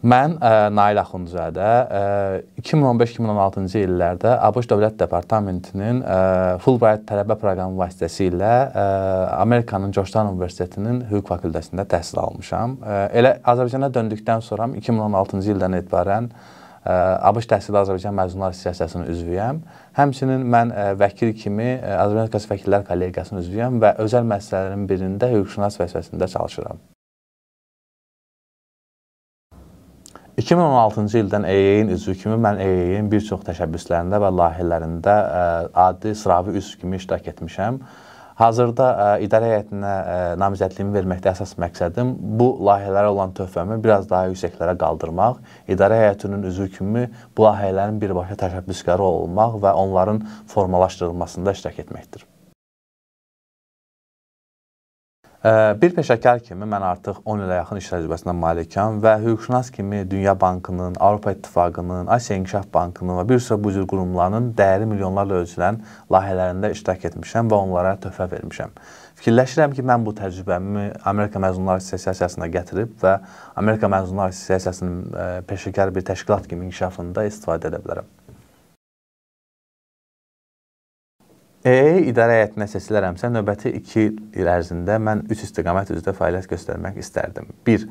Mən ə, e, Nail Axundzadə 2015-2016-cı e, illərdə ABŞ Dövlət Departamentinin ə, e, Fulbright tələbə proqramı vasitəsilə ə, Amerikanın Georgetown Universitetinin hüquq fakültəsində təhsil almışam. Ə, elə Azərbaycana döndükdən sonra 2016-cı ildən etibarən ə, ABŞ Təhsil Azərbaycan Məzunlar Assosiasiyasının üzvüyəm. Həmçinin mən ə, vəkil kimi Azərbaycan Vəkillər Kollegiyasının üzvüyəm və özəl müəssisələrin birində hüquqşünas vəzifəsində çalışıram. 2016-cı ildən EEE-nin üzvü kimi mən EEE-nin bir çox təşəbbüslərində və layihələrində e, adi sıravi üzv kimi iştirak etmişəm. Hazırda ə, e, idarə heyətinə ə, e, namizədliyimi verməkdə əsas məqsədim bu layihələrə olan töhfəmi biraz daha yüksəklərə qaldırmaq, idarə heyətinin üzvü kimi bu layihələrin birbaşa təşəbbüskarı olmaq və onların formalaşdırılmasında iştirak etməkdir. Bir peşəkar kimi mən artıq 10 ilə yaxın iş təcrübəsinə malikəm və hüquqşünas kimi Dünya Bankının, Avropa İttifaqının, Asiya İnkişaf Bankının və bir sıra bu cür qurumlarının dəyəri milyonlarla ölçülən layihələrində iştirak etmişəm və onlara töhfə vermişəm. Fikirləşirəm ki, mən bu təcrübəmi Amerika Məzunlar Assosiasiyasına gətirib və Amerika Məzunlar Assosiyasiyasının peşəkar bir təşkilat kimi inkişafında istifadə edə bilərəm. E, idarə heyətinə seçilərəmsə, növbəti 2 il ərzində mən 3 istiqamət üzrə fəaliyyət göstərmək istərdim. 1.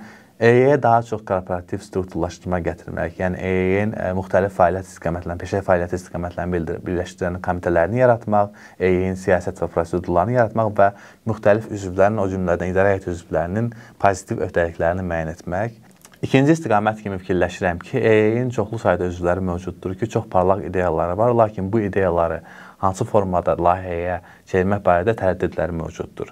EY-yə e daha çox korporativ strukturlaşdırma gətirmək, yəni EY-in e, müxtəlif fəaliyyət istiqamətlərini, peşə fəaliyyəti istiqamətlərini birləşdirən komitələrini yaratmaq, EY-in siyasət və prosedurlarını yaratmaq və müxtəlif üzvlərin, o cümlədən idarə heyəti üzvlərinin pozitiv öhdəliklərini müəyyən etmək. İkinci istiqamət kimi fikirləşirəm ki, EY-in çoxlu sayda üzvləri mövcuddur ki, çox parlaq ideyaları var, lakin bu ideyaları hansı formada layihəyə çevirmək barədə tərəddüdləri mövcuddur.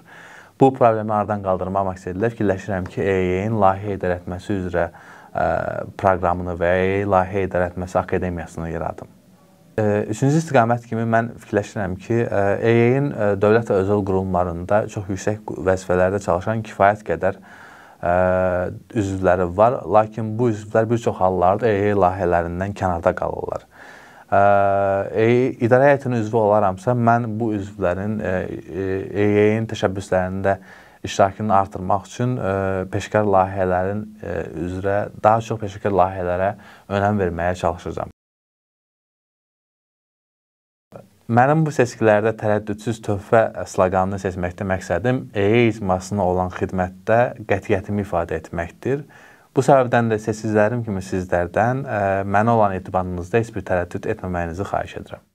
Bu problemi aradan qaldırmaq məqsədilə fikirləşirəm ki, EEY-in layihə idarəetməsi üzrə ə, e, proqramını və EEY layihə idarəetməsi akademiyasını yaradım. E, üçüncü istiqamət kimi mən fikirləşirəm ki, EEY-in e dövlət və özəl qurumlarında çox yüksək vəzifələrdə çalışan kifayət qədər ə, üzvləri var, lakin bu üzvlər bir çox hallarda EEY layihələrindən kənarda qalırlar. E, idarə heyətinin üzvü olaramsa, mən bu üzvlərin EYN e, e, e təşəbbüslərində iştirakını artırmaq üçün e, peşkar layihələrin e, üzrə daha çox peşkar layihələrə önəm verməyə çalışacağam. Mənim bu seçkilərdə tərəddüdsüz töhfə sloqanını seçməkdə məqsədim EY icmasına olan xidmətdə qətiyyətimi ifadə etməkdir. E, Bu səbəbdən də sessizlərim kimi sizlərdən ə, mənə olan etibarınızda heç bir tərəddüd etməməyinizi xahiş edirəm.